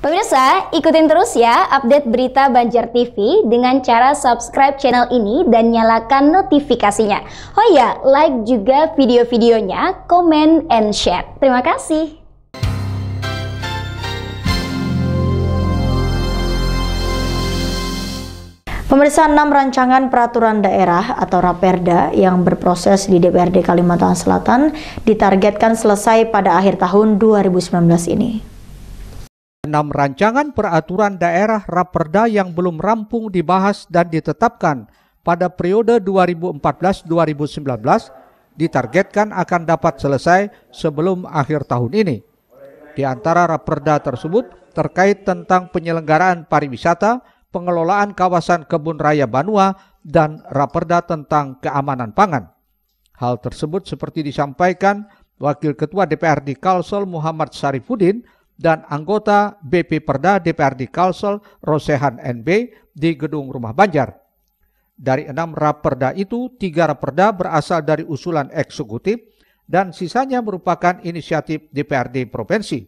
Pemirsa, ikutin terus ya update berita Banjar TV dengan cara subscribe channel ini dan nyalakan notifikasinya. Oh ya, like juga video-videonya, comment and share. Terima kasih. Pemirsa 6 rancangan peraturan daerah atau Raperda yang berproses di DPRD Kalimantan Selatan ditargetkan selesai pada akhir tahun 2019 ini. Enam rancangan peraturan daerah Raperda yang belum rampung dibahas dan ditetapkan pada periode 2014-2019 ditargetkan akan dapat selesai sebelum akhir tahun ini. Di antara Raperda tersebut terkait tentang penyelenggaraan pariwisata, pengelolaan kawasan kebun raya Banua, dan Raperda tentang keamanan pangan. Hal tersebut seperti disampaikan Wakil Ketua DPRD Kalsel Muhammad Sarifudin dan anggota BP Perda DPRD Kalsel Rosehan NB di Gedung Rumah Banjar. Dari enam raperda itu, tiga raperda berasal dari usulan eksekutif dan sisanya merupakan inisiatif DPRD Provinsi.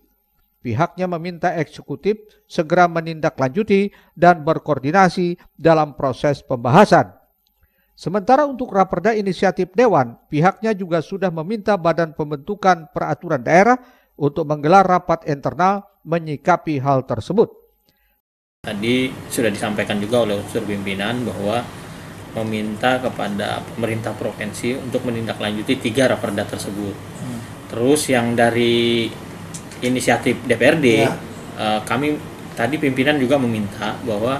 Pihaknya meminta eksekutif segera menindaklanjuti dan berkoordinasi dalam proses pembahasan. Sementara untuk raperda inisiatif Dewan, pihaknya juga sudah meminta Badan Pembentukan Peraturan Daerah untuk menggelar rapat internal menyikapi hal tersebut. Tadi sudah disampaikan juga oleh unsur pimpinan bahwa meminta kepada pemerintah provinsi untuk menindaklanjuti tiga raperda tersebut. Hmm. Terus yang dari inisiatif DPRD, ya. eh, kami tadi pimpinan juga meminta bahwa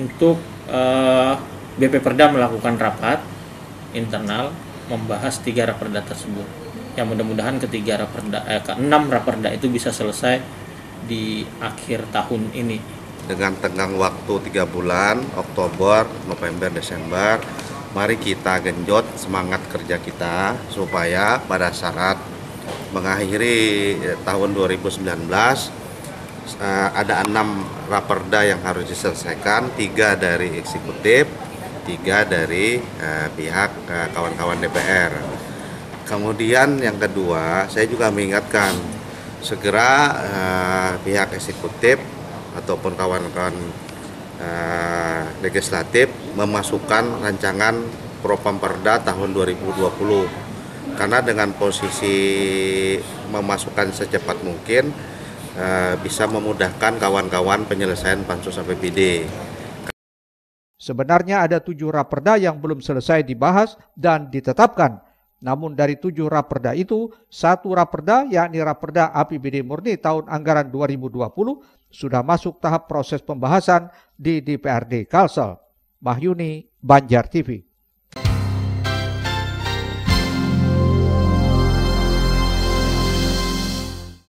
untuk eh, BP Perda melakukan rapat internal membahas tiga raperda tersebut yang mudah-mudahan ketiga raperda eh, enam raperda itu bisa selesai di akhir tahun ini dengan tenggang waktu tiga bulan Oktober November Desember mari kita genjot semangat kerja kita supaya pada saat mengakhiri eh, tahun 2019 eh, ada enam raperda yang harus diselesaikan tiga dari eksekutif tiga dari eh, pihak kawan-kawan DPR Kemudian yang kedua, saya juga mengingatkan segera eh, pihak eksekutif ataupun kawan-kawan eh, legislatif memasukkan rancangan Propam Perda tahun 2020. Karena dengan posisi memasukkan secepat mungkin eh, bisa memudahkan kawan-kawan penyelesaian pansus APBD. Sebenarnya ada tujuh raperda yang belum selesai dibahas dan ditetapkan namun dari tujuh raperda itu, satu raperda yakni raperda APBD murni tahun anggaran 2020 sudah masuk tahap proses pembahasan di DPRD Kalsel. Mahyuni, Banjar TV.